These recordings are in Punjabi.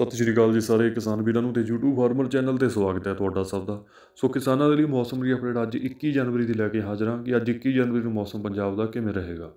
ਸਤਿ ਸ਼੍ਰੀ ਅਕਾਲ ਜੀ ਸਾਰੇ ਕਿਸਾਨ ਵੀਰਾਂ ਨੂੰ ਤੇ YouTube ਫਾਰਮਰ ਚੈਨਲ ਤੇ ਸਵਾਗਤ ਹੈ ਤੁਹਾਡਾ ਸਭ ਦਾ ਸੋ ਕਿਸਾਨਾਂ ਦੇ ਲਈ ਮੌਸਮ ਦੀ ਅਪਡੇਟ ਅੱਜ 21 ਜਨਵਰੀ ਦੀ ਲੈ ਕੇ ਹਾਜ਼ਰ ਹਾਂ ਕਿ ਅੱਜ 21 ਜਨਵਰੀ ਨੂੰ ਮੌਸਮ ਪੰਜਾਬ ਦਾ ਕਿਵੇਂ ਰਹੇਗਾ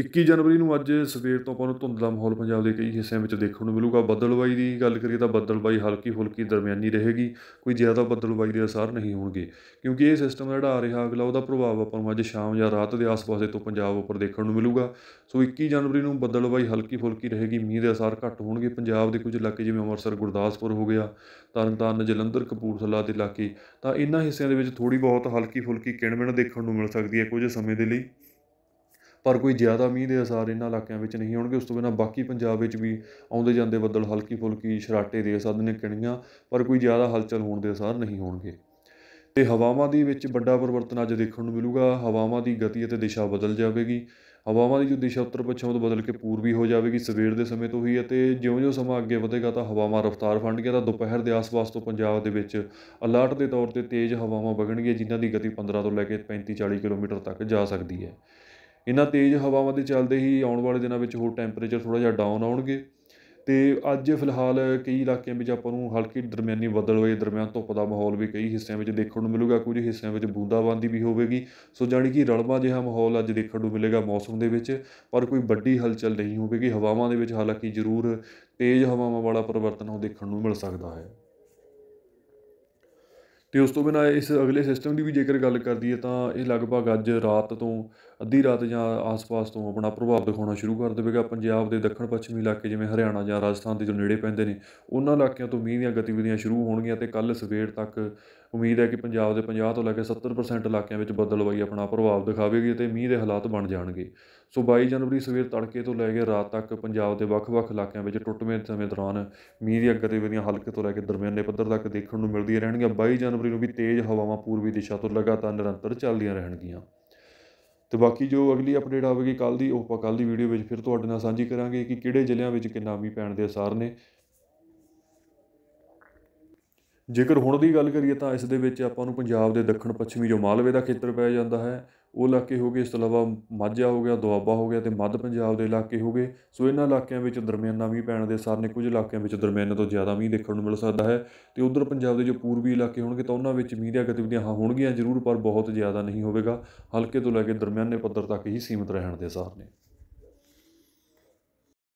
21 ਜਨਵਰੀ ਨੂੰ ਅੱਜ ਸਵੇਰ ਤੋਂ ਆਪਾਂ ਨੂੰ ਧੁੰਦ ਦਾ ਮਾਹੌਲ ਪੰਜਾਬ ਦੇ ਕਈ ਹਿੱਸਿਆਂ ਵਿੱਚ ਦੇਖਣ ਨੂੰ ਮਿਲੂਗਾ ਬੱਦਲਬਾਈ ਦੀ ਗੱਲ ਕਰੀਏ ਤਾਂ ਬੱਦਲਬਾਈ ਹਲਕੀ ਹਲਕੀ ਦਰਮਿਆਨੀ ਰਹੇਗੀ ਕੋਈ ਜ਼ਿਆਦਾ ਬੱਦਲਬਾਈ ਦੇ ਅਸਰ ਨਹੀਂ ਹੋਣਗੇ ਕਿਉਂਕਿ ਇਹ ਸਿਸਟਮ ਜਿਹੜਾ ਆ ਰਿਹਾ ਅਗਲਾ ਉਹਦਾ ਪ੍ਰਭਾਵ ਆਪਾਂ ਨੂੰ ਅੱਜ ਸ਼ਾਮ ਜਾਂ ਰਾਤ ਦੇ ਆਸ-ਪਾਸੇ ਤੋਂ ਪੰਜਾਬ ਉੱਪਰ ਦੇਖਣ ਨੂੰ ਮਿਲੂਗਾ ਸੋ 21 ਜਨਵਰੀ ਨੂੰ ਬੱਦਲਬਾਈ ਹਲਕੀ ਫੁਲਕੀ ਰਹੇਗੀ ਮੀਂਹ ਦੇ ਅਸਰ ਘੱਟ ਹੋਣਗੇ ਪੰਜਾਬ ਦੇ ਕੁਝ ਇਲਾਕੇ ਜਿਵੇਂ ਅੰਮ੍ਰਿਤਸਰ ਗੁਰਦਾਸਪੁਰ ਹੋ ਗਿਆ ਤਰਨਤਾਰਨ ਜਲੰਧਰ ਕਪੂਰਥਲਾ ਦੇ ਇਲਾਕੇ ਤਾਂ ਇਹਨਾਂ ਹਿੱਸਿਆਂ ਦੇ ਵਿੱਚ ਥੋੜੀ ਬਹੁਤ ਹਲਕੀ ਫੁਲਕੀ ਕਿਣਮਿਣ ਦੇਖਣ ਨੂੰ ਮਿਲ ਸਕਦੀ ਹੈ ਕੁਝ ਸਮੇਂ ਦੇ ਲਈ ਪਰ ਕੋਈ ਜ਼ਿਆਦਾ ਮੀਂਹ ਦੇ ਅਸਾਰ ਇਹਨਾਂ ਇਲਾਕਿਆਂ ਵਿੱਚ ਨਹੀਂ ਹੋਣਗੇ ਉਸ ਤੋਂ ਬਿਨਾਂ ਬਾਕੀ ਪੰਜਾਬ ਵਿੱਚ ਵੀ ਆਉਂਦੇ ਜਾਂਦੇ ਬੱਦਲ ਹਲਕੀ ਫੁਲਕੀ ਛਰਾਟੇ ਦੇ ਨੇ ਕਿਣੀਆਂ ਪਰ ਕੋਈ ਜ਼ਿਆਦਾ ਹਲਚਲ ਹੋਣ ਦੇ ਅਸਾਰ ਨਹੀਂ ਹੋਣਗੇ ਤੇ ਹਵਾਵਾਂ ਦੇ ਵਿੱਚ ਵੱਡਾ ਪਰਿਵਰਤਨ ਅੱਜ ਦੇਖਣ ਨੂੰ ਮਿਲੂਗਾ ਹਵਾਵਾਂ ਦੀ ਗਤੀ ਅਤੇ ਦਿਸ਼ਾ ਬਦਲ ਜਾਵੇਗੀ ਹਵਾਵਾਂ ਦੀ ਜੋ ਦਿਸ਼ਾ ਉੱਤਰ ਪੱਛਮ ਤੋਂ ਬਦਲ ਕੇ ਪੂਰਬੀ ਹੋ ਜਾਵੇਗੀ ਸਵੇਰ ਦੇ ਸਮੇਂ ਤੋਂ ਹੀ ਅਤੇ ਜਿਉਂ-ਜਿਉਂ ਸਮਾਂ ਅੱਗੇ ਵਧੇਗਾ ਤਾਂ ਹਵਾਵਾਂ ਰਫ਼ਤਾਰ ਫੜਨਗੀਆਂ ਤਾਂ ਦੁਪਹਿਰ ਦੇ ਆਸ-ਪਾਸ ਤੋਂ ਪੰਜਾਬ ਦੇ ਵਿੱਚ ਅਲਰਟ ਦੇ ਤੌਰ ਤੇ ਤੇਜ਼ ਹਵਾਵਾਂ ਵਗਣਗੀਆਂ ਜਿਨ੍ਹਾਂ ਦੀ ਗਤੀ 15 ਤੋਂ ਲੈ ਕੇ 35-40 ਕਿਲੋਮੀਟਰ ਤੱਕ ਜਾ ਸਕਦੀ ਹੈ ਇਹਨਾਂ ਤੇਜ਼ ਹਵਾਵਾਂ ਦੇ ਚੱਲਦੇ ਹੀ ਆਉਣ ਵਾਲੇ ਦਿਨਾਂ ਵਿੱਚ ਹੋਰ ਟੈਂਪਰੇਚਰ ਥੋੜਾ ਜਿਹਾ ਡਾਊਨ ਆਉਣਗੇ ਤੇ ਅੱਜ ਫਿਲਹਾਲ ਕਈ ਇਲਾਕਿਆਂ ਵਿੱਚ ਆਪਾਂ ਨੂੰ ਹਲਕੀ ਦਰਮਿਆਨੀ ਬੱਦਲ ਹੋਏ ਦਰਮਿਆਨ ਧੁੱਪ ਦਾ ਮਾਹੌਲ ਵੀ ਕਈ ਹਿੱਸਿਆਂ ਵਿੱਚ ਦੇਖਣ ਨੂੰ ਮਿਲੂਗਾ ਕੁਝ ਹਿੱਸਿਆਂ ਵਿੱਚ ਬੂੰਦਾਬਾਂਦੀ ਵੀ ਹੋਵੇਗੀ ਸੋ ਜਾਨੀ ਕਿ ਰਲਵਾ ਜਿਹਾ ਮਾਹੌਲ ਅੱਜ ਦੇਖਣ ਨੂੰ ਮਿਲੇਗਾ ਮੌਸਮ ਦੇ ਵਿੱਚ ਪਰ ਕੋਈ ਵੱਡੀ ਹਲਚਲ ਨਹੀਂ ਹੋਵੇਗੀ ਹਵਾਵਾਂ ਦੇ ਵਿੱਚ ਹਾਲਾਂਕਿ ਜ਼ਰੂਰ ਤੇਜ਼ ਹਵਾਵਾਂ ਵਾਲਾ ਪਰਿਵਰਤਨ ਉਹ ਦੇਖਣ ਨੂੰ ਮਿਲ ਸਕਦਾ ਹੈ ਤੇ ਉਸ ਤੋਂ ਬਿਨਾ ਇਸ ਅਗਲੇ ਸਿਸਟਮ ਦੀ ਵੀ ਜੇਕਰ ਗੱਲ ਕਰ ਦਈਏ ਤਾਂ ਇਹ ਲਗਭਗ ਅੱਜ ਰਾਤ ਤੋਂ ਅੱਧੀ ਰਾਤ ਜਾਂ ਆਸ ਪਾਸ ਤੋਂ ਆਪਣਾ ਪ੍ਰਭਾਵ ਦਿਖਾਉਣਾ ਸ਼ੁਰੂ ਕਰ ਦੇਵੇਗਾ ਪੰਜਾਬ ਦੇ ਦੱਖਣ ਪੱਛਮੀ ਇਲਾਕੇ ਜਿਵੇਂ ਹਰਿਆਣਾ ਜਾਂ ਰਾਜਸਥਾਨ ਦੇ ਜੋ ਨੇੜੇ ਪੈਂਦੇ ਨੇ ਉਹਨਾਂ ਇਲਾਕਿਆਂ ਤੋਂ ਮੀਂਹ ਦੀਆਂ ਗਤੀਵਿਧੀਆਂ ਸ਼ੁਰੂ ਹੋਣਗੀਆਂ ਤੇ ਕੱਲ ਸਵੇਰ ਤੱਕ ਉਮੀਦ ਹੈ ਕਿ ਪੰਜਾਬ ਦੇ 50 ਤੋਂ ਲੈ ਕੇ 70% ਇਲਾਕਿਆਂ ਵਿੱਚ ਬੱਦਲਵਾਈ ਆਪਣਾ ਪ੍ਰਭਾਵ ਦਿਖਾਵੇਗੀ ਤੇ ਮੀਂਹ ਦੇ ਹਾਲਾਤ ਬਣ ਜਾਣਗੇ ਸੋ 22 ਜਨਵਰੀ ਸਵੇਰ ਤੜਕੇ ਤੋਂ ਲੈ ਕੇ ਰਾਤ ਤੱਕ ਪੰਜਾਬ ਦੇ ਵੱਖ-ਵੱਖ ਇਲਾਕਿਆਂ ਵਿੱਚ ਟੁੱਟਵੇਂ ਸਮੇਂ ਦੌਰਾਨ ਮੀਂਹ ਦੀਆਂ ਗਤੀਵਿਧੀਆਂ ਹਲਕੇ ਤੋਂ ਲੈ ਕੇ ਦਰਮਿਆਨੇ ਪੱਧਰ ਤੱਕ ਦੇਖਣ ਨੂੰ ਮਿਲਦੀਆਂ ਰਹਿਣਗੀਆਂ 22 ਜਨਵਰੀ ਨੂੰ ਵੀ ਤੇਜ਼ ਹਵਾਵਾਂ ਪੂਰਬੀ ਦਿਸ਼ਾ ਤੋਂ ਲਗਾਤਾਰ ਨਿਰੰਤਰ ਚੱਲਦੀਆਂ ਰਹਿਣਗੀਆਂ ਤੇ ਬਾਕੀ ਜੋ ਅਗਲੀ ਅਪਡੇਟ ਆਵੇਗੀ ਕੱਲ ਦੀ ਉਹ ਆਪਾਂ ਕੱਲ ਦੀ ਵੀਡੀਓ ਵਿੱਚ ਫਿਰ ਤੁਹਾਡੇ ਨਾਲ ਸਾਂਝੀ ਕਰਾਂਗੇ ਕਿ ਕਿਹੜੇ ਜ਼ਿਲ੍ਹਿਆਂ ਵਿੱਚ ਕਿੰਨਾ ਮੀਂਹ ਪੈਣ ਦੇ ਅਸਾਰ ਨੇ ਜੇਕਰ ਹੁਣ ਦੀ ਗੱਲ ਕਰੀਏ ਤਾਂ ਇਸ ਦੇ ਵਿੱਚ ਆਪਾਂ ਨੂੰ ਪੰਜਾਬ ਦੇ ਦੱਖਣ ਪੱਛਮੀ ਜੋ ਮਾਲਵੇ ਦਾ ਖੇਤਰ ਪੈ ਜਾਂਦਾ ਹੈ ਉਹ ਇਲਾਕੇ ਹੋ ਗਏ ਇਸ ਤੋਂ ਇਲਾਵਾ ਮਾਝਾ ਹੋ ਗਿਆ ਦੁਆਬਾ ਹੋ ਗਿਆ ਤੇ ਮੱਧ ਪੰਜਾਬ ਦੇ ਇਲਾਕੇ ਹੋ ਗਏ ਸੋ ਇਹਨਾਂ ਇਲਾਕਿਆਂ ਵਿੱਚ ਦਰਮਿਆਨਾ ਮੀਂਹ ਪੈਣ ਦੇ ਨੇ ਕੁਝ ਇਲਾਕਿਆਂ ਵਿੱਚ ਦਰਮਿਆਨਾ ਤੋਂ ਜ਼ਿਆਦਾ ਮੀਂਹ ਦੇਖਣ ਨੂੰ ਮਿਲ ਸਕਦਾ ਹੈ ਤੇ ਉਧਰ ਪੰਜਾਬ ਦੇ ਜੋ ਪੂਰਬੀ ਇਲਾਕੇ ਹੋਣਗੇ ਤਾਂ ਉਹਨਾਂ ਵਿੱਚ ਮੀਂਹ ਦੀਆਂ ਗਤੀਵਿਧੀਆਂ ਹਾਂ ਹੋਣਗੀਆਂ ਜ਼ਰੂਰ ਪਰ ਬਹੁਤ ਜ਼ਿਆਦਾ ਨਹੀਂ ਹੋਵੇਗਾ ਹਲਕੇ ਤੋਂ ਲੈ ਕੇ ਦਰਮਿਆਨੇ ਪੱਧਰ ਤੱਕ ਹੀ ਸੀਮਤ ਰਹਿਣ ਦੇ ਨੇ